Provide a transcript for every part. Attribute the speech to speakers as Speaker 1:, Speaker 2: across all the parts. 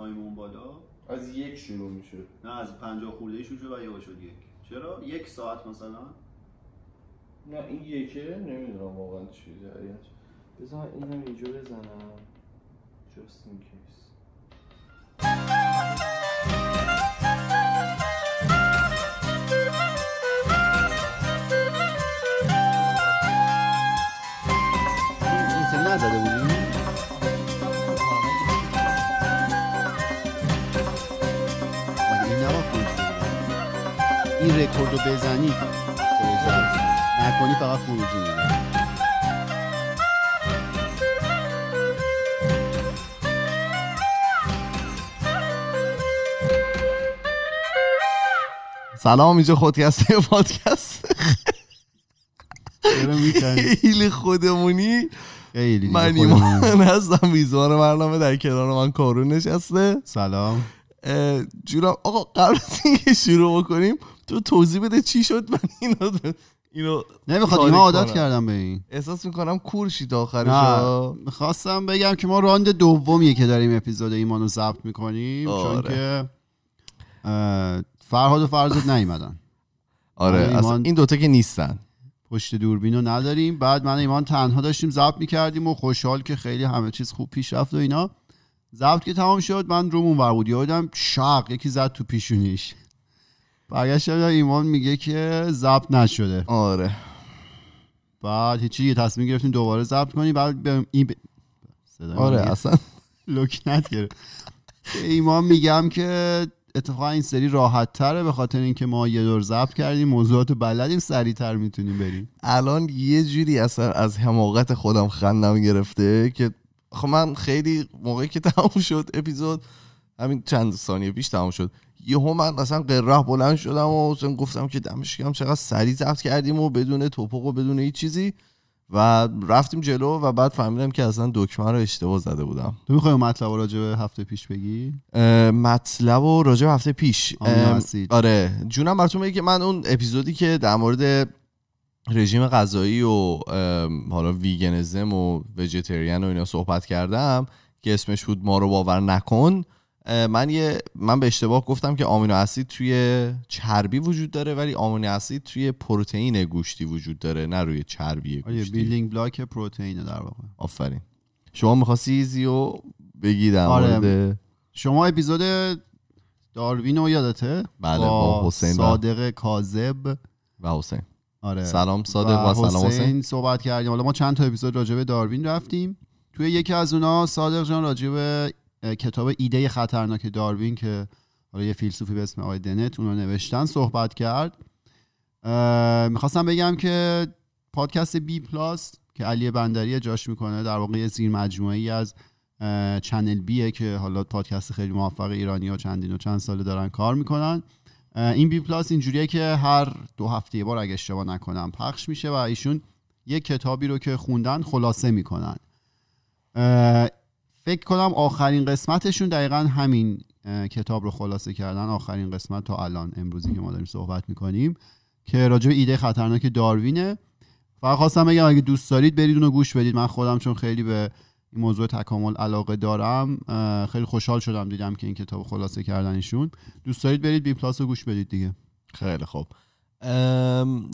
Speaker 1: تایم اون بالا از یک شروع میشه نه از پنجا خورده شروع شد و یه شد یک چرا یک ساعت مثلا نه این یکه نمیدونم واقعا چیه بزن اینم اینجا بزنم جاستین این کیس رکورد رو بزنی نکنی فقط خروجی میده
Speaker 2: سلام اینجا خودکسته پادکست خیلی خودمونی من ایمان هستم ویزوان برنامه در کنار من کارون نشسته سلام جورم آقا قبل از اینکه شروع بکنیم تو توضیح بده چی شد من اینو
Speaker 1: اینو نمیخواد اینا عادت کردم به این
Speaker 2: احساس میکنم کورشی تا آخرش
Speaker 1: میخواستم بگم که ما راند دومیه که داریم اپیزود ایمانو ضبط میکنیم چون آره. که فرهاد و فرزاد نیومدن آره, آره، از این
Speaker 2: دوتا که نیستن
Speaker 1: پشت دوربینو نداریم بعد من ایمان تنها داشتیم ضبط میکردیم و خوشحال که خیلی همه چیز خوب پیش رفت و اینا ضبط که تمام شد من رومون ور بود یادم شق یکی زد تو پیشونیش برگشت ایمان میگه که ضبط نشده آره بعد هیچی یه تصمیم گرفتیم دوباره ضبط کنی بعد به این آره اصلا لکنت گرفت ایمان میگم که اتفاقا این سری راحت تره به خاطر اینکه ما یه دور ضبط کردیم موضوعاتو بلدیم سریعتر میتونیم بریم الان یه جوری اصلا از
Speaker 2: حماقت خودم خندم گرفته که خب من خیلی موقعی که تموم شد اپیزود همین چند ثانیه پیش تموم شد یهو من اصلا قراه بلند شدم و حسین گفتم که دمش هم چقدر سریع ضبط کردیم و بدون توپق و بدون هیچ چیزی و رفتیم جلو و بعد فهمیدم که اصلا دکمه رو اشتباه زده بودم
Speaker 1: تو میخوای مطلب راجع هفته پیش بگی
Speaker 2: مطلب و هفته پیش آره جونم براتون بگی که من اون اپیزودی که در مورد رژیم غذایی و حالا ویگنزم و ویژیتریان و اینا صحبت کردم که اسمش بود ما رو باور نکن من یه من به اشتباه گفتم که آمینو اسید توی چربی وجود داره ولی آمینو اسید توی پروتئین گوشتی وجود داره نه روی چربی گوشتی بیلینگ
Speaker 1: بلاک پروتئین در واقع
Speaker 2: آفرین شما می‌خواستی ایزیو بگی در آره.
Speaker 1: شما اپیزود داروین رو یادته بله با, با حسین صادق کاذب و حسین آره سلام صادق و, سلام حسین صحبت کردیم حالا ما چند تا اپیزود راجع به داروین رفتیم توی یکی از اونا صادق جان راجع به کتاب ایده خطرناک داروین که حالا یه فیلسوفی به اسم آقای دنت رو نوشتن صحبت کرد میخواستم بگم که پادکست بی پلاس که علی بندری جاش میکنه در واقع زیر مجموعه ای از چنل بیه که حالا پادکست خیلی موفق ایرانی ها چندین و چند ساله دارن کار میکنن این بی پلاس اینجوریه که هر دو هفته بار اگه اشتباه نکنم پخش میشه و ایشون یه کتابی رو که خوندن خلاصه میکنن فکر کنم آخرین قسمتشون دقیقا همین کتاب رو خلاصه کردن آخرین قسمت تا الان امروزی که ما داریم صحبت میکنیم که راجع ایده خطرناک داروینه فقط خواستم بگم اگه دوست دارید برید اونو گوش بدید من خودم چون خیلی به این موضوع تکامل علاقه دارم خیلی خوشحال شدم دیدم که این کتاب خلاصه کردنشون دوست دارید برید بی پلاس رو گوش بدید دیگه خیلی خوب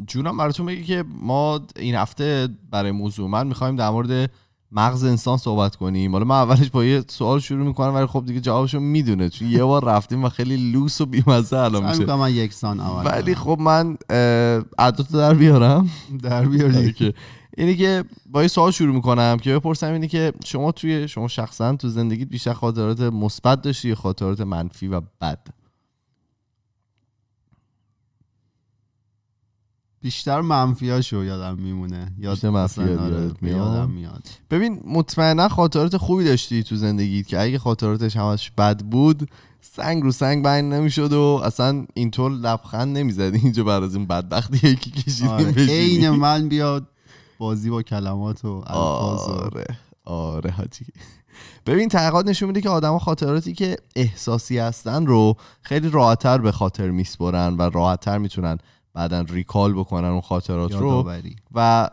Speaker 1: جونم براتون بگی که ما این هفته برای موضوع
Speaker 2: من میخوایم در مورد مغز انسان صحبت کنیم حالا من اولش با یه سوال شروع میکنم ولی خب دیگه جوابشو میدونه چون یه بار رفتیم و خیلی لوس و بیمزه الان میشه من یکسان اول ولی خب من عدد
Speaker 1: در بیارم در بیاری که
Speaker 2: اینی که با یه سوال شروع میکنم که بپرسم اینی که شما توی شما شخصا تو زندگیت بیشتر خاطرات مثبت داشتی یا خاطرات منفی و بد بیشتر منفیاشو یادم میمونه یاد آره، مثلا یادم میاد. میاد ببین مطمئنا خاطرات خوبی داشتی تو زندگیت که اگه خاطراتش همش بد بود سنگ رو سنگ بین نمیشد و اصلا اینطور لبخند نمیزدی اینجا بعد از این بدبختی یکی کشیدیم آره. من بیاد بازی با کلمات و الفاظ آره آره حاجی ببین تحقیقات نشون میده که آدما خاطراتی که احساسی هستن رو خیلی راحتتر به خاطر میسپرن و راحتتر میتونن بعدا ریکال بکنن اون خاطرات رو و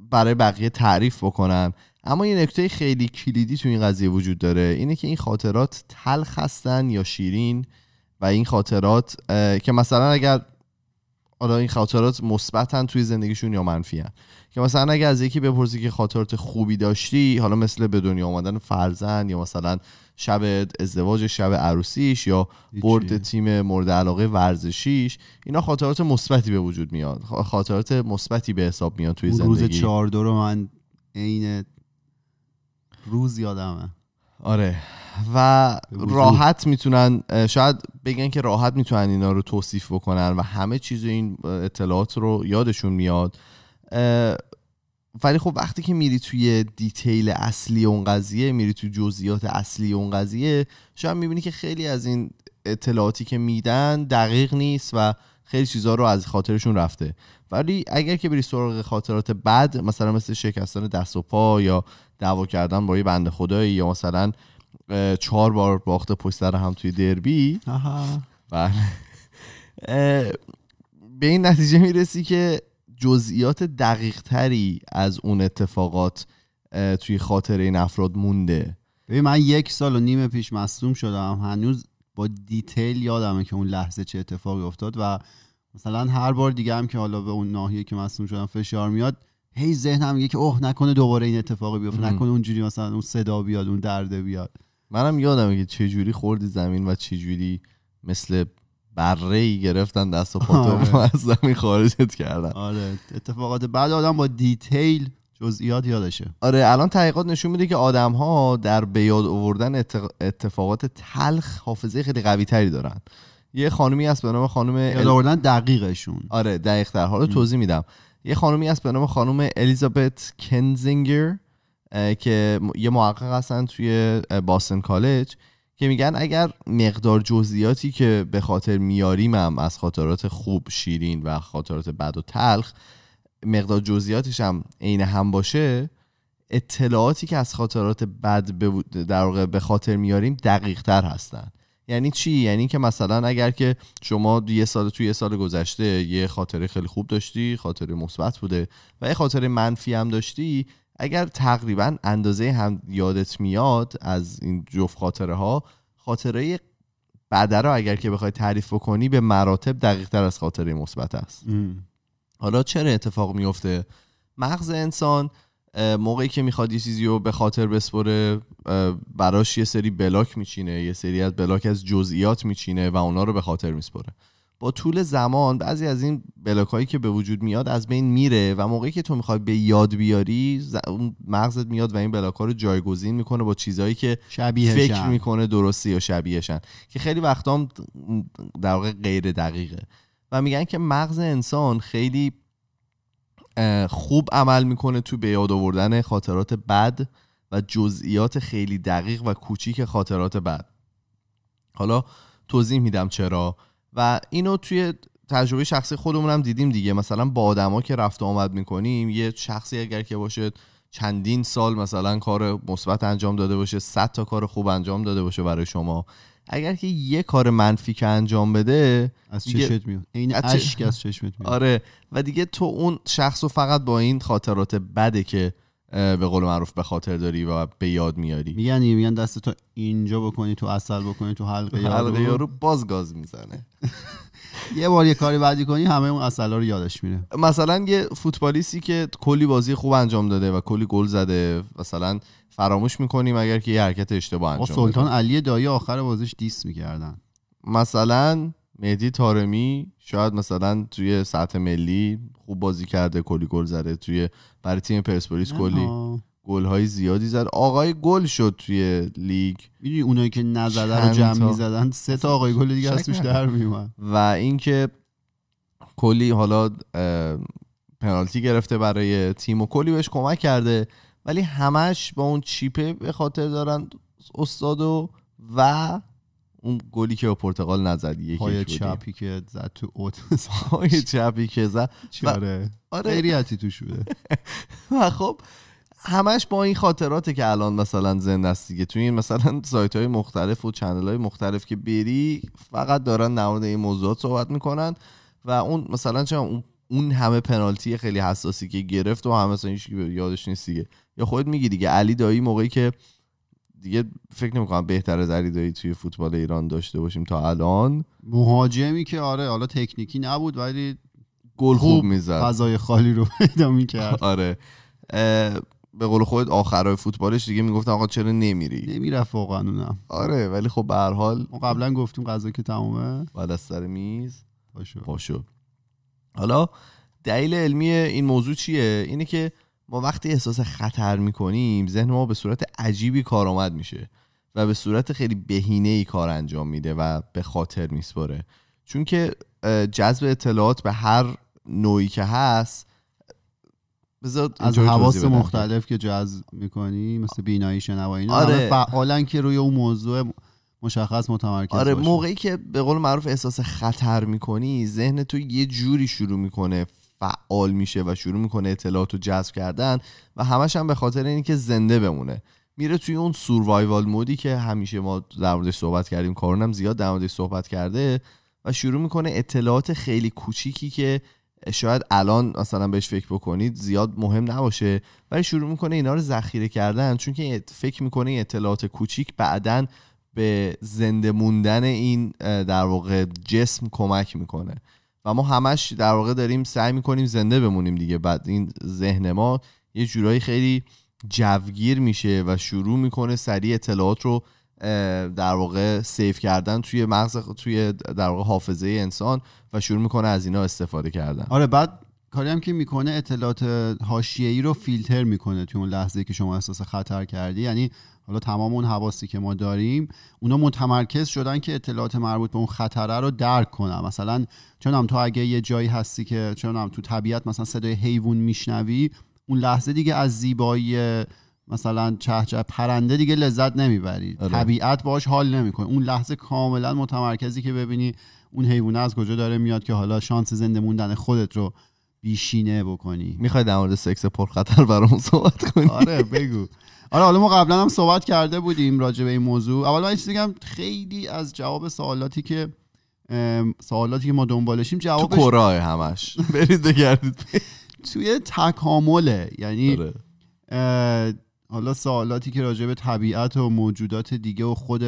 Speaker 2: برای بقیه تعریف بکنن اما یه نکته خیلی کلیدی تو این قضیه وجود داره اینه که این خاطرات تلخ هستن یا شیرین و این خاطرات که مثلا اگر حالا آره، این خاطرات مثبتن توی زندگیشون یا منفیان. که مثلا اگر از یکی بپرسی که خاطرات خوبی داشتی حالا مثل به دنیا آمدن فرزند یا مثلا شب ازدواج شب عروسیش یا برد تیم مورد علاقه ورزشیش اینا خاطرات مثبتی به وجود میاد خاطرات مثبتی به حساب میاد توی زندگی روز چهار
Speaker 1: دو رو من عین روز یادمه
Speaker 2: آره و راحت میتونن شاید بگن که راحت میتونن اینا رو توصیف بکنن و همه چیز این اطلاعات رو یادشون میاد ولی خب وقتی که میری توی دیتیل اصلی اون قضیه میری توی جزئیات اصلی اون قضیه شاید میبینی که خیلی از این اطلاعاتی که میدن دقیق نیست و خیلی چیزها رو از خاطرشون رفته ولی اگر که بری سراغ خاطرات بد مثلا مثل شکستن دست و پا یا دعوا کردن با یه بنده خدایی یا مثلا چهار بار باخت پشت سر هم توی دربی بله به این نتیجه میرسی که جزئیات دقیق تری از اون اتفاقات توی خاطر این افراد مونده
Speaker 1: ببین من یک سال و نیم پیش مصدوم شدم هنوز با دیتیل یادمه که اون لحظه چه اتفاقی افتاد و مثلا هر بار دیگه هم که حالا به اون ناحیه که مصوم شدم فشار میاد هی ذهنم میگه که اوه نکنه دوباره این اتفاقی بیفته نکنه اونجوری مثلا اون صدا بیاد اون درده بیاد منم یادمه
Speaker 2: که چه جوری خوردی زمین و چه جوری مثل بره ای گرفتن دست و پاتو آره. از زمین خارجت کردن
Speaker 1: آره اتفاقات بعد آدم با دیتیل جزئیات یادشه
Speaker 2: آره الان تحقیقات نشون میده که آدم ها در به یاد آوردن اتفاقات تلخ حافظه خیلی قوی تری دارن یه خانومی هست به نام خانم یاد آوردن دقیقشون آره دقیق در حالا توضیح میدم یه خانومی هست به نام خانم الیزابت کنزینگر که یه محقق هستن توی باستن کالج که میگن اگر مقدار جزئیاتی که به خاطر میاریم هم از خاطرات خوب شیرین و خاطرات بد و تلخ مقدار جزئیاتش هم عین هم باشه اطلاعاتی که از خاطرات بد در واقع به خاطر میاریم دقیق تر هستن یعنی چی یعنی که مثلا اگر که شما یه سال توی یه سال گذشته یه خاطره خیلی خوب داشتی خاطره مثبت بوده و یه خاطره منفی هم داشتی اگر تقریبا اندازه هم یادت میاد از این جفت خاطره ها خاطره بده رو اگر که بخوای تعریف بکنی به مراتب دقیق تر از خاطره مثبت است حالا چرا اتفاق میفته مغز انسان موقعی که میخواد یه چیزی رو به خاطر بسپره براش یه سری بلاک میچینه یه سری از بلاک از جزئیات میچینه و اونا رو به خاطر میسپره طول زمان بعضی از این بلاک هایی که به وجود میاد از بین میره و موقعی که تو میخوای به یاد بیاری مغزت میاد و این بلاک ها رو جایگزین میکنه با چیزهایی که شبیه فکر میکنه درستی یا شبیهشن که خیلی وقتا هم در واقع غیر دقیقه و میگن که مغز انسان خیلی خوب عمل میکنه تو به یاد آوردن خاطرات بد و جزئیات خیلی دقیق و کوچیک خاطرات بد حالا توضیح میدم چرا و اینو توی تجربه شخصی خودمونم دیدیم دیگه مثلا با آدما که رفت و آمد میکنیم یه شخصی اگر که باشه چندین سال مثلا کار مثبت انجام داده باشه 100 تا کار خوب انجام داده باشه برای شما اگر که یه کار منفی که انجام بده از چشمت میاد این اشک از چشمت میاد آره و دیگه تو اون شخص فقط با این خاطرات بده که به قول معروف به خاطر داری و به یاد میاری میگن میگن دست تو اینجا بکنی
Speaker 1: تو اصل بکنی تو حلقه یارو حلقه یارو
Speaker 2: باز گاز میزنه
Speaker 1: یه بار یه کاری بعدی کنی همه اون اصلا رو یادش میره مثلا یه فوتبالیستی که کلی بازی خوب انجام
Speaker 2: داده و کلی گل زده مثلا فراموش میکنیم اگر که یه حرکت اشتباه انجام سلطان
Speaker 1: علی دایی آخر بازیش دیس میکردن
Speaker 2: مثلا مهدی تارمی شاید مثلا توی سطح ملی خوب بازی کرده کلی گل زده توی برای تیم پرسپولیس کلی گل های زیادی زد آقای گل شد توی لیگ میدونی اونایی که
Speaker 1: نزده رو جمع میزدن سه تا آقای گل دیگه از توش در میومد
Speaker 2: و اینکه کلی حالا پنالتی گرفته برای تیم و کلی بهش کمک کرده ولی همش با اون چیپه به خاطر دارن استادو و اون گلی که به پرتغال نزد یکی پای چپی
Speaker 1: که زد تو اوت
Speaker 2: پای چپی که زد
Speaker 1: چاره آره غیریتی آره. توش شده و خب
Speaker 2: همش با این خاطراته که الان مثلا زنده است دیگه توی این مثلا سایت های مختلف و چنل های مختلف که بری فقط دارن در این موضوعات صحبت میکنن و اون مثلا چه اون همه پنالتی خیلی حساسی که گرفت و همه مثلا یادش نیست یا خود میگی دیگه علی دایی موقعی که دیگه فکر نمیکنم بهتر از علی توی فوتبال ایران داشته باشیم تا الان
Speaker 1: مهاجمی که آره حالا تکنیکی نبود ولی گل خوب میزد فضای خالی رو پیدا میکرد
Speaker 2: آره به قول خود آخرای فوتبالش دیگه میگفتم آقا چرا نمیری نمیرفت واقعا اونم آره
Speaker 1: ولی خب به حال ما قبلا گفتیم غذا که تمومه
Speaker 2: بعد از سر میز پاشو حالا دلیل علمی این موضوع چیه اینه که ما وقتی احساس خطر میکنیم ذهن ما به صورت عجیبی کارآمد میشه و به صورت خیلی بهینه ای کار انجام میده و به خاطر میسپاره چون که جذب
Speaker 1: اطلاعات به هر نوعی که هست از حواس مختلف که جذب میکنی مثل بینایی شنوایی آره. فعالن که روی اون موضوع مشخص متمرکز آره موقعی که به قول معروف احساس خطر میکنی ذهن تو
Speaker 2: یه جوری شروع میکنه فعال میشه و شروع میکنه اطلاعات رو جذب کردن و همش هم به خاطر اینکه زنده بمونه میره توی اون سوروایوال مودی که همیشه ما در موردش صحبت کردیم کارون هم زیاد در موردش صحبت کرده و شروع میکنه اطلاعات خیلی کوچیکی که شاید الان مثلا بهش فکر بکنید زیاد مهم نباشه ولی شروع میکنه اینا رو ذخیره کردن چون که فکر میکنه اطلاعات کوچیک بعدا به زنده موندن این در واقع جسم کمک میکنه و ما همش در واقع داریم سعی میکنیم زنده بمونیم دیگه بعد این ذهن ما یه جورایی خیلی جوگیر میشه و شروع میکنه سریع اطلاعات رو در واقع سیف کردن توی مغز توی در واقع حافظه انسان و شروع میکنه از اینا استفاده کردن
Speaker 1: آره بعد کاری هم که میکنه اطلاعات حاشیه‌ای رو فیلتر میکنه توی اون لحظه که شما احساس خطر کردی یعنی حالا تمام اون حواسی که ما داریم اونا متمرکز شدن که اطلاعات مربوط به اون خطره رو درک کنن مثلا هم تو اگه یه جایی هستی که هم تو طبیعت مثلا صدای حیوان میشنوی اون لحظه دیگه از زیبایی مثلا چه پرنده دیگه لذت نمیبری آره. طبیعت باش حال نمیکنه اون لحظه کاملا متمرکزی که ببینی اون حیوانه از کجا داره میاد که حالا شانس زنده موندن خودت رو بیشینه بکنی میخوای در مورد سکس پرخطر برام صحبت کنی آره بگو آره حالا ما قبلا هم صحبت کرده بودیم راجع به این موضوع اول من بگم خیلی از جواب سوالاتی که سوالاتی که ما دنبالشیم جواب تو همش برید بگردید توی تکامله یعنی آره. حالا سوالاتی که راجع به طبیعت و موجودات دیگه و خود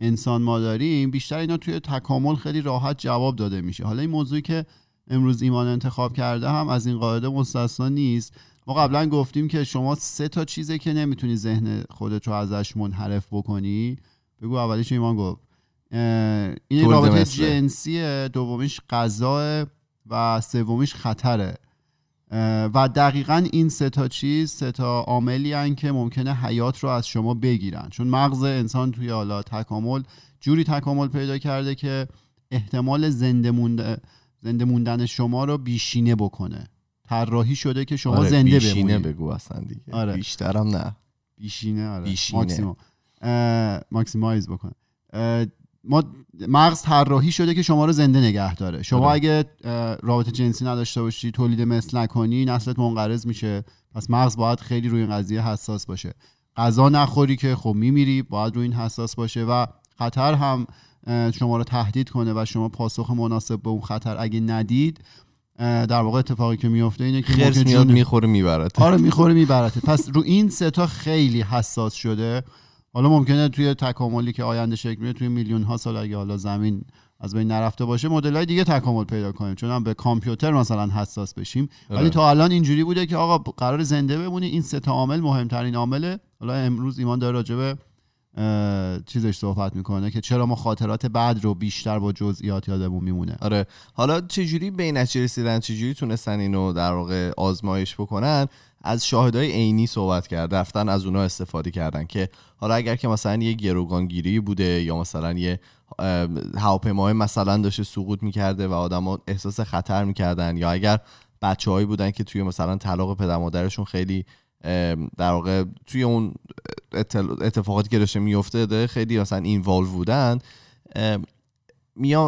Speaker 1: انسان ما داریم بیشتر اینا توی تکامل خیلی راحت جواب داده میشه حالا این موضوعی که امروز ایمان انتخاب کرده هم از این قاعده مستثنا نیست ما قبلا گفتیم که شما سه تا چیزه که نمیتونی ذهن خودت رو ازش منحرف بکنی بگو اولیش ایمان گفت این رابطه مثل. جنسیه دومیش غذا و سومیش خطره و دقیقا این سه تا چیز سه تا عاملی که ممکنه حیات رو از شما بگیرن چون مغز انسان توی حالا تکامل جوری تکامل پیدا کرده که احتمال زنده مونده زنده موندن شما رو بیشینه بکنه طراحی شده که شما آره، زنده بمونید بیشینه بگو اصلا دیگه آره. بیشترم نه بیشینه آره بیشینه. بکنه ما مغز طراحی شده که شما رو زنده نگه داره شما آره. اگه رابطه جنسی نداشته باشی تولید مثل نکنی نسلت منقرض میشه پس مغز باید خیلی روی این قضیه حساس باشه غذا نخوری که خب میمیری باید روی این حساس باشه و خطر هم شما رو تهدید کنه و شما پاسخ مناسب به اون خطر اگه ندید در واقع اتفاقی که میفته اینه که خرس میاد میخوره میبرد آره میخوره میبرد پس رو این سه تا خیلی حساس شده حالا ممکنه توی تکاملی که آینده شکل میده توی میلیون ها سال اگه حالا زمین از بین نرفته باشه مدل های دیگه تکامل پیدا کنیم چون هم به کامپیوتر مثلا حساس بشیم آره. ولی تا الان اینجوری بوده که آقا قرار زنده بمونی این سه تا عامل مهمترین عامله حالا امروز ایمان داره راجبه چیزش صحبت میکنه که چرا ما خاطرات بعد رو بیشتر با جزئیات یادمون میمونه آره حالا چجوری
Speaker 2: به این نتیجه رسیدن چجوری تونستن اینو در واقع آزمایش بکنن از شاهدای عینی صحبت کرد رفتن از اونها استفاده کردن که حالا اگر که مثلا یه گروگانگیری بوده یا مثلا یه هواپیمای مثلا داشته سقوط میکرده و آدما احساس خطر میکردن یا اگر بچههایی بودن که توی مثلا طلاق پدر مادرشون خیلی در واقع توی اون اتفاقاتی که داشته میفته ده خیلی مثلا اینوالو بودن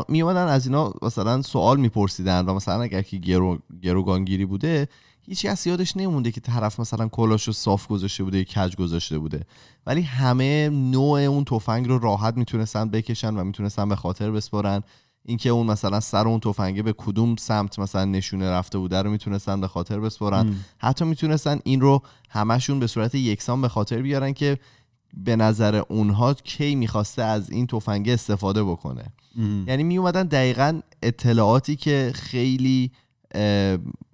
Speaker 2: میومدن از اینا مثلا سوال میپرسیدن و مثلا اگر که گرو، گروگانگیری بوده هیچ از یادش نمونده که طرف مثلا کلاشو صاف گذاشته بوده یا کج گذاشته بوده ولی همه نوع اون تفنگ رو راحت میتونستن بکشن و میتونستن به خاطر بسپارن اینکه اون مثلا سر اون تفنگه به کدوم سمت مثلا نشونه رفته بوده رو میتونستن به خاطر بسپرن حتی میتونستن این رو همشون به صورت یکسان به خاطر بیارن که به نظر اونها کی میخواسته از این تفنگه استفاده بکنه ام. یعنی میومدن دقیقا اطلاعاتی که خیلی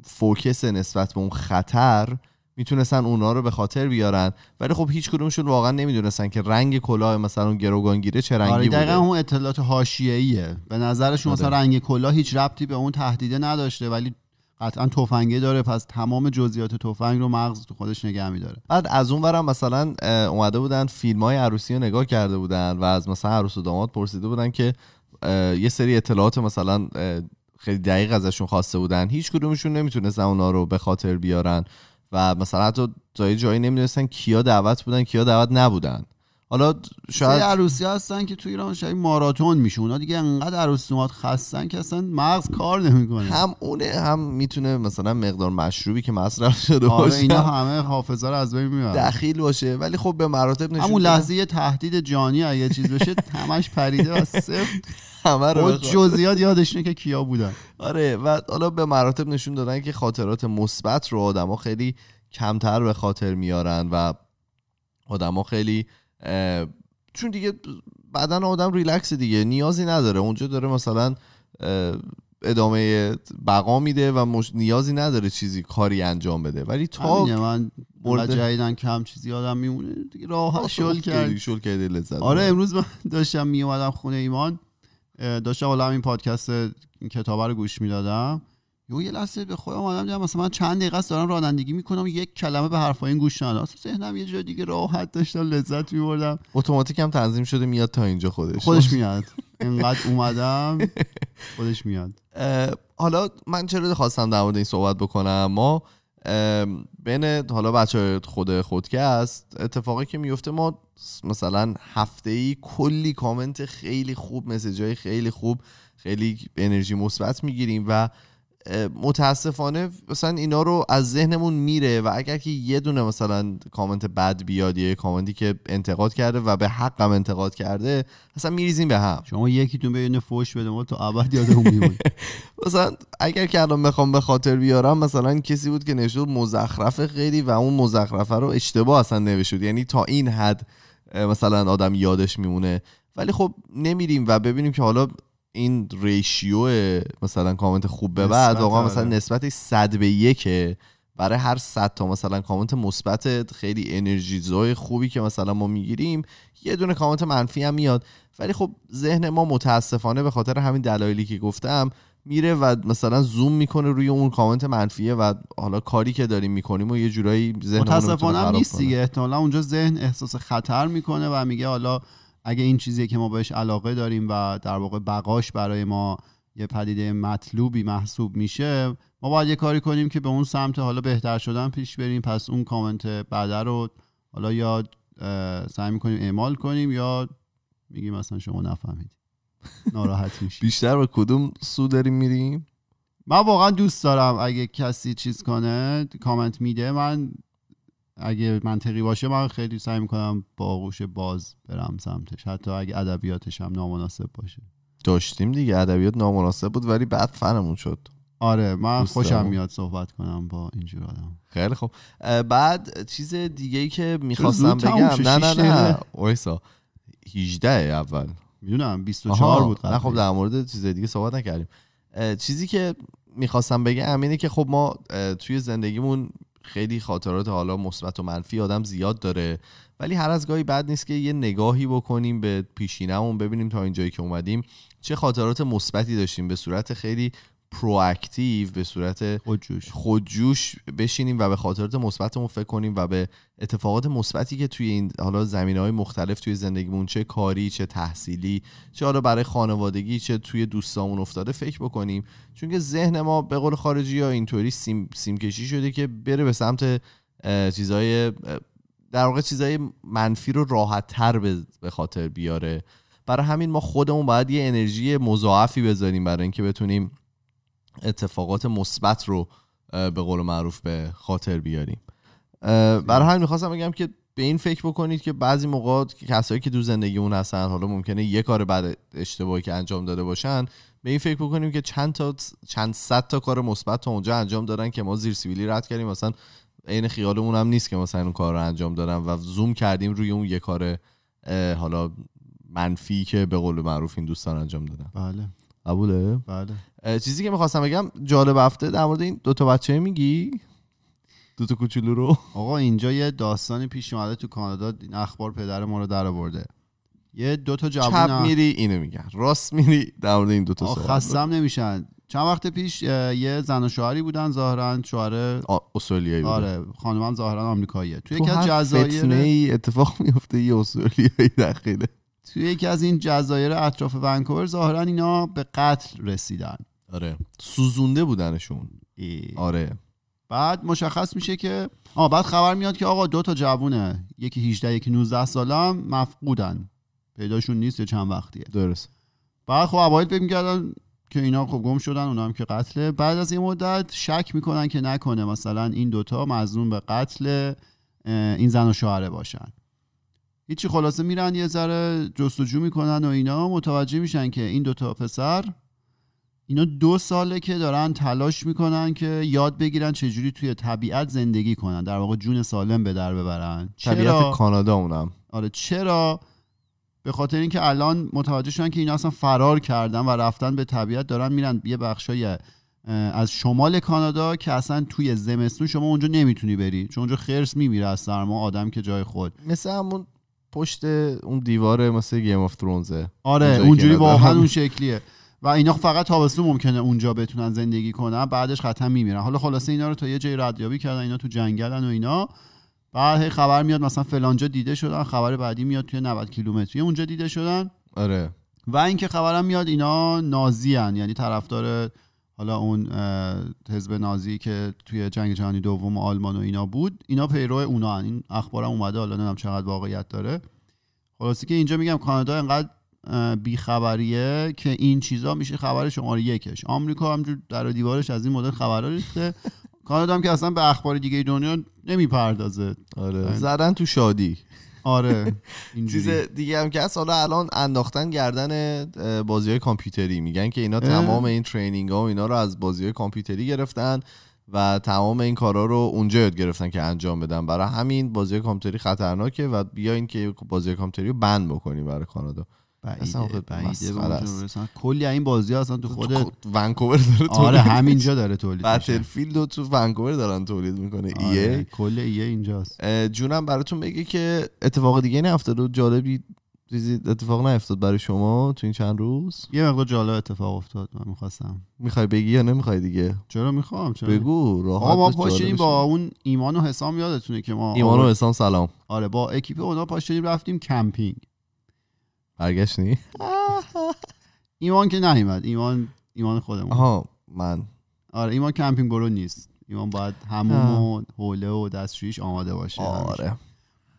Speaker 2: فوکس نسبت به اون خطر میتونستن اونا رو به خاطر بیارن ولی خب هیچ کدومشون واقعا نمیدونستن که رنگ کلاه مثلا اون گروگانگیره چه رنگی آره دقیقا بوده.
Speaker 1: اون اطلاعات حاشیه‌ایه به نظرشون آره. مثلا رنگ کلاه هیچ ربطی به اون تهدیده نداشته ولی قطعا تفنگه داره پس تمام جزئیات تفنگ رو مغز تو خودش نگه میداره
Speaker 2: بعد از اون ورم مثلا اومده بودن فیلم های عروسی رو نگاه کرده بودن و از مثلا عروس و داماد پرسیده بودن که یه سری اطلاعات مثلا خیلی دقیق ازشون خواسته بودن هیچ کدومشون اونا رو به خاطر بیارن و مثلا حتی جای جایی نمیدونستن کیا دعوت بودن کیا دعوت نبودن حالا شاید
Speaker 1: عروسی هستن که تو ایران شاید ماراتون میشه اونا دیگه انقدر عروسیمات خستن که اصلا مغز کار نمیکنه هم اونه هم میتونه مثلا مقدار مشروبی که مصرف شده آره، باشه آره اینا همه حافظه رو از بین میبره دخیل باشه ولی خب به مراتب نشون همون لحظه یه تهدید جانی اگه چیز بشه همش پریده و صفر همه رو جزئیات یادشونه که کیا بودن آره و
Speaker 2: حالا به مراتب نشون دادن که خاطرات مثبت رو آدما خیلی کمتر به خاطر میارن و آدما خیلی چون دیگه بدن آدم ریلکس دیگه نیازی نداره اونجا داره مثلا ادامه بقا میده و نیازی نداره چیزی کاری انجام بده ولی تا من مورد
Speaker 1: کم چیزی آدم میمونه دیگه راحت شل کرد شل
Speaker 2: کرده لذت آره امروز
Speaker 1: من داشتم میومدم خونه ایمان داشتم حالا این پادکست این کتابه رو گوش میدادم یه لحظه به خودم آمدم دیدم مثلا من چند دقیقه است دارم رانندگی میکنم یک کلمه به حرفای این گوش ندادم اصلا ذهنم یه جا دیگه راحت داشتم لذت میبردم
Speaker 2: اتوماتیک هم تنظیم شده میاد تا اینجا خودش
Speaker 1: خودش میاد اینقدر اومدم خودش میاد
Speaker 2: حالا من چرا خواستم در مورد این صحبت بکنم ما بین حالا بچه خود خودکه است اتفاقی که میفته ما مثلا هفته ای کلی کامنت خیلی خوب مسیج های خیلی خوب خیلی انرژی مثبت میگیریم و متاسفانه مثلا اینا رو از ذهنمون میره و اگر که یه دونه مثلا کامنت بد بیاد یه کامنتی که انتقاد کرده و به حقم انتقاد کرده اصلا میریزیم به هم شما یکیتون به فوش بده ما تا ابد یادمون میمونه مثلا اگر که الان میخوام به خاطر بیارم مثلا کسی بود که نشد مزخرف خیلی و اون مزخرفه رو اشتباه اصلا نوشد یعنی تا این حد مثلا آدم یادش میمونه ولی خب نمیریم و ببینیم که حالا این ریشیو مثلا کامنت خوب به بعد آقا مثلا آره. نسبت 100 به یکه برای هر 100 تا مثلا کامنت مثبت خیلی انرژیزای خوبی که مثلا ما میگیریم یه دونه کامنت منفی هم میاد ولی خب ذهن ما متاسفانه به خاطر همین دلایلی که گفتم میره و مثلا زوم میکنه روی اون کامنت منفیه و حالا کاری که داریم میکنیم و یه جورایی ذهن متاسفانه نیست دیگه
Speaker 1: احتمالا اونجا ذهن احساس خطر میکنه و میگه حالا اگه این چیزی که ما بهش علاقه داریم و در واقع بقاش برای ما یه پدیده مطلوبی محسوب میشه ما باید یه کاری کنیم که به اون سمت حالا بهتر شدن پیش بریم پس اون کامنت بعد رو حالا یا سعی میکنیم اعمال کنیم یا میگیم مثلا شما نفهمید
Speaker 2: ناراحت میشیم بیشتر به کدوم سو داریم میریم
Speaker 1: من واقعا دوست دارم اگه کسی چیز کنه کامنت میده من اگه منطقی باشه من خیلی سعی میکنم با آغوش باز برم سمتش حتی اگه ادبیاتش هم نامناسب باشه
Speaker 2: داشتیم دیگه ادبیات نامناسب بود ولی بعد فنمون شد
Speaker 1: آره من خوشم میاد صحبت کنم با اینجور آدم خیلی خب بعد چیز
Speaker 2: دیگه ای که میخواستم بگم نه نه نه اویسا 18 اول میدونم 24 بود نه خب در مورد چیز دیگه صحبت نکردیم چیزی که میخواستم بگم اینه که خب ما توی زندگیمون خیلی خاطرات حالا مثبت و منفی آدم زیاد داره ولی هر از گاهی بد نیست که یه نگاهی بکنیم به پیشینمون ببینیم تا اینجایی که اومدیم چه خاطرات مثبتی داشتیم به صورت خیلی پرواکتیو به صورت خودجوش خودجوش بشینیم و به خاطرات مثبتمون فکر کنیم و به اتفاقات مثبتی که توی این حالا زمینه های مختلف توی زندگیمون چه کاری چه تحصیلی چه حالا برای خانوادگی چه توی دوستامون افتاده فکر بکنیم چون که ذهن ما به قول خارجی یا اینطوری سیم،, سیم کشی شده که بره به سمت چیزای در واقع چیزای منفی رو راحت تر به خاطر بیاره برای همین ما خودمون باید یه انرژی مضاعفی بذاریم برای اینکه بتونیم اتفاقات مثبت رو به قول معروف به خاطر بیاریم برای هم میخواستم بگم که به این فکر بکنید که بعضی موقع کسایی که دو زندگی اون هستن حالا ممکنه یه کار بعد اشتباهی که انجام داده باشن به این فکر بکنیم که چند تا چند صد تا کار مثبت تا اونجا انجام دادن که ما زیر سیبیلی رد کردیم مثلا عین خیالمون هم نیست که مثلا اون کار رو انجام دادن و زوم کردیم روی اون یه کار حالا منفی که به قول معروف این دوستان انجام دادن بله قبوله بله چیزی که میخواستم بگم
Speaker 1: جالب هفته در مورد این دوتا بچه میگی دوتا کوچولو رو آقا اینجا یه داستانی پیش اومده تو کانادا اخبار پدر ما رو در یه دوتا تا چپ میری اینو
Speaker 2: میگن راست میری در مورد این دو تا خستم
Speaker 1: نمیشن چند وقت پیش یه زن و شوهری بودن ظاهرا شوهر استرالیایی آره خانمم ظاهرا آمریکاییه تو یکی از جزایر
Speaker 2: اتفاق میفته یه استرالیایی داخله
Speaker 1: تو یکی از این جزایر اطراف ونکوور ظاهرا اینا به قتل رسیدن آره سوزونده بودنشون ای. آره بعد مشخص میشه که آه بعد خبر میاد که آقا دو تا جوونه یکی 18 یکی 19 سالم مفقودن پیداشون نیست یا چند وقتیه درست بعد خب اوایل فکر میکردن که اینا خب گم شدن اونا هم که قتله بعد از این مدت شک میکنن که نکنه مثلا این دوتا مظنون به قتل این زن و شوهره باشن هیچی خلاصه میرن یه ذره جستجو میکنن و اینا متوجه میشن که این دوتا پسر اینا دو ساله که دارن تلاش میکنن که یاد بگیرن چجوری توی طبیعت زندگی کنن در واقع جون سالم به در ببرن طبیعت چرا... کانادا اونم آره چرا به خاطر اینکه الان متوجه شدن که اینا اصلا فرار کردن و رفتن به طبیعت دارن میرن یه بخشای از شمال کانادا که اصلا توی زمستون شما اونجا نمیتونی بری چون اونجا خرس میمیره از سرما آدم که جای خود مثل همون پشت اون دیوار مثل گیم آف ترونزه آره اونجوری واقعا اون شکلیه و اینا فقط تابستون ممکنه اونجا بتونن زندگی کنن بعدش ختم میمیرن حالا خلاصه اینا رو تا یه جای ردیابی کردن اینا تو جنگلن و اینا بعد خبر میاد مثلا فلانجا دیده شدن خبر بعدی میاد توی 90 کیلومتری اونجا دیده شدن آره و اینکه خبرم میاد اینا نازیان یعنی طرفدار حالا اون حزب نازی که توی جنگ جهانی دوم آلمان و اینا بود اینا پیرو اونا هن. این اخبارم اومده حالا نمیدونم چقدر واقعیت داره خلاصی که اینجا میگم کانادا انقدر بیخبریه که این چیزا میشه خبر شماره یکش آمریکا همجور در دیوارش از این مدل خبرها ریخته کانادا هم که اصلا به اخبار دیگه دنیا نمیپردازه آره زدن تو شادی آره
Speaker 2: چیز دیگه
Speaker 1: هم که هست حالا الان
Speaker 2: انداختن گردن بازی های کامپیوتری میگن که اینا تمام این ترینینگ ها و اینا رو از بازی های کامپیوتری گرفتن و تمام این کارا رو اونجا یاد گرفتن که انجام بدن برای همین بازی کامپیوتری خطرناکه و بیاین که بازی کامپیوتری رو بند بکنیم برای کانادا بعیده اصلا بعیده
Speaker 1: کلی این بازی اصلا تو خود ونکوور داره تولید آره همینجا داره تولید بتلفیلد
Speaker 2: رو تو ونکوور دارن تولید میکنه آره. ایه کل ایه اینجاست
Speaker 1: جونم براتون بگه که
Speaker 2: اتفاق دیگه افتاد و جالبی چیزی اتفاق نیفتاد برای شما تو این چند روز
Speaker 1: یه مقدار جالب اتفاق افتاد من میخواستم
Speaker 2: میخوای بگی یا نمیخوای دیگه
Speaker 1: چرا میخوام چرا بگو راحت ما پاشیدیم با اون ایمان و حسام یادتونه که ما ایمان و حسام سلام آره با اکیپ اونا پاشیدیم رفتیم کمپینگ نی؟ ایمان که نیومد ایمان ایمان خودمون آها من آره ایمان کمپینگ برو نیست ایمان باید همون و حوله و دستشویش آماده باشه آره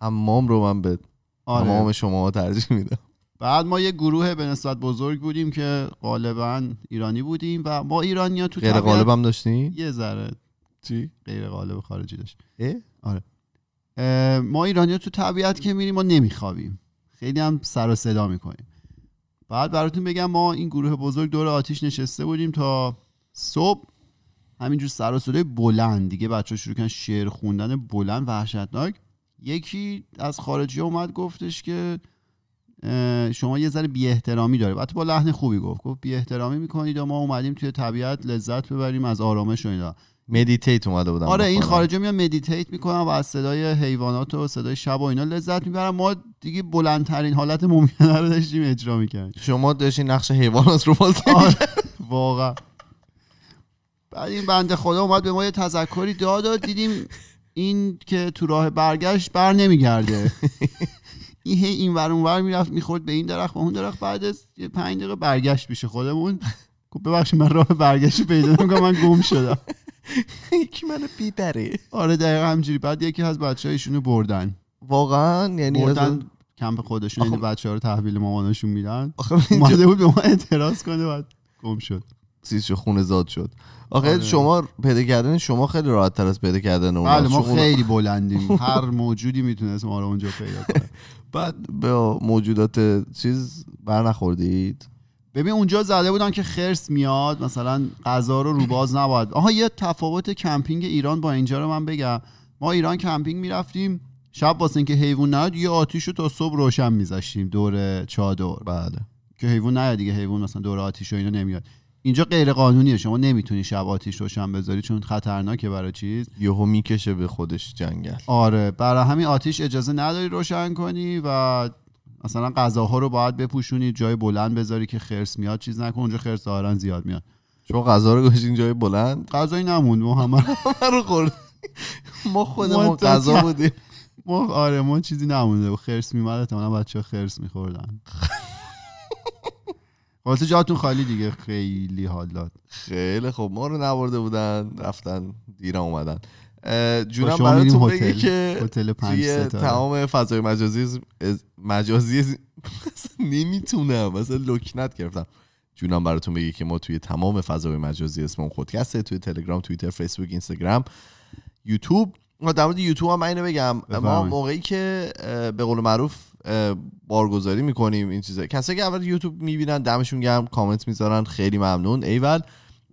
Speaker 1: حمام رو من به آره. حمام شما ترجیح میدم بعد ما یه گروه به نسبت بزرگ بودیم که غالبا ایرانی بودیم و ما ایرانی تو غیر غالب هم داشتیم یه ذره غیر خارجی داشت آره ما ایرانی ها تو طبیعت که میریم ما نمیخوابیم خیلی هم سر و صدا میکنیم بعد براتون بگم ما این گروه بزرگ دور آتیش نشسته بودیم تا صبح همینجور سر و صدای بلند دیگه بچه شروع کردن شعر خوندن بلند وحشتناک یکی از خارجی اومد گفتش که شما یه ذره بی احترامی داره و با لحن خوبی گفت گفت بی احترامی میکنید و ما اومدیم توی طبیعت لذت ببریم از آرامش و مدیتیت اومده بودم آره این خارجی میان مدیتیت میکنن و از صدای حیوانات و صدای شب و اینا لذت میبرن ما دیگه بلندترین حالت ممکنه رو داشتیم اجرا میکنیم شما داشتین نقش حیوانات رو بازی آره. واقعا بعد این بنده خدا اومد به ما یه تذکری داد دیدیم این که تو راه برگشت بر نمیگرده این هی این ور اونور میرفت میخورد به این درخت و اون درخت بعد از پنج دقیقه برگشت میشه خودمون ببخشید من راه برگشت پیدا نمیکنم من گم شدم یکی منو بیدره آره دقیقا همجوری بعد یکی از بچه هایشونو بردن واقعا یعنی بردن کمپ خودشون این یعنی بچه ها رو تحویل ماماناشون میدن ماده بود به ما اعتراض کنه بعد گم شد سیز شو خونه زاد شد آخه آره. شما
Speaker 2: پیدا کردن شما خیلی راحت تر از پیدا کردن اون بله ما خیلی بلندیم هر
Speaker 1: موجودی میتونست ما رو اونجا پیدا کنه
Speaker 2: بعد به موجودات چیز بر نخوردید
Speaker 1: ببین اونجا زده بودن که خرس میاد مثلا غذا رو روباز نباید آها یه تفاوت کمپینگ ایران با اینجا رو من بگم ما ایران کمپینگ میرفتیم شب واسه اینکه حیوان نیاد یه آتیش رو تا صبح روشن میذاشتیم دور چادر بله که حیوان نیاد دیگه حیوان مثلا دور آتیش و اینا نمیاد اینجا غیر قانونیه شما نمیتونی شب آتیش روشن بذاری چون خطرناکه برای چیز یهو میکشه به خودش جنگل آره برای همین آتیش اجازه نداری روشن کنی و مثلا غذاها رو باید بپوشونی جای بلند بذاری که خرس میاد چیز نکنه اونجا خرس ظاهرا زیاد میاد شما غذا رو گوشین جای بلند غذایی نموند ما هم رو خورد
Speaker 2: ما خودمون غذا بودیم
Speaker 1: ما آره ما چیزی نمونده و خرس میمد احتمالا بچه خرس میخوردن واسه جاتون خالی دیگه خیلی حالات خیلی خب ما رو نبرده
Speaker 2: بودن رفتن دیر اومدن جونم براتون بگه که هتل توی تمام فضای مجازی مجازی نمیتونم مثلا لکنت گرفتم جونم براتون بگه که ما توی تمام فضای مجازی اسم اون خودکسته توی تلگرام توییتر فیسبوک اینستاگرام یوتیوب ما در مورد یوتیوب هم اینو بگم ما موقعی که به قول معروف بارگذاری میکنیم این چیزا کسایی که اول یوتیوب میبینن دمشون گرم کامنت میذارن خیلی ممنون ایول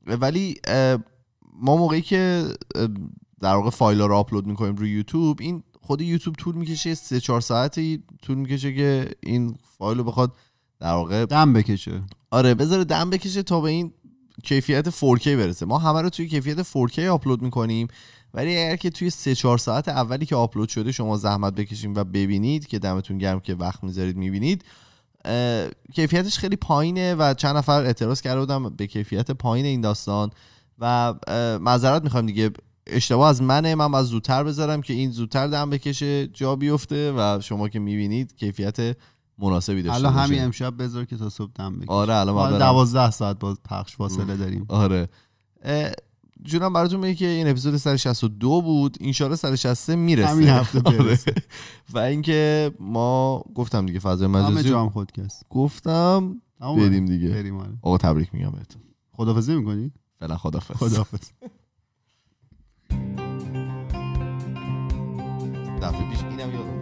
Speaker 2: ولی ما موقعی که در واقع فایل رو آپلود میکنیم روی یوتیوب این خود یوتیوب طول میکشه سه چهار ساعتی طول میکشه که این فایل رو بخواد در واقع دم بکشه آره بذاره دم بکشه تا به این کیفیت 4K برسه ما همه رو توی کیفیت 4K آپلود میکنیم ولی اگر که توی 3 4 ساعت اولی که آپلود شده شما زحمت بکشیم و ببینید که دمتون گرم که وقت میذارید میبینید کیفیتش خیلی پایینه و چند نفر اعتراض کرده بودم به کیفیت پایین این داستان و معذرت میخوام دیگه اشتباه از منه من از زودتر بذارم که این زودتر دم بکشه جا بیفته و شما که میبینید کیفیت مناسبی داشته حالا همین
Speaker 1: امشب بذار که تا صبح دم بکشه آره الان دوازده ساعت باز پخش فاصله داریم آره
Speaker 2: جونم براتون میگه که این اپیزود سر 62 بود ان سر 63 میرسه همین هفته آره. برسه و اینکه ما گفتم دیگه فضای مجازی جام خودکس. گفتم بریم دیگه بریم آره. آقا تبریک میگم بهتون خدافظی میکنی فعلا خدافظ خدافظ
Speaker 1: Dafür bin ich Ihnen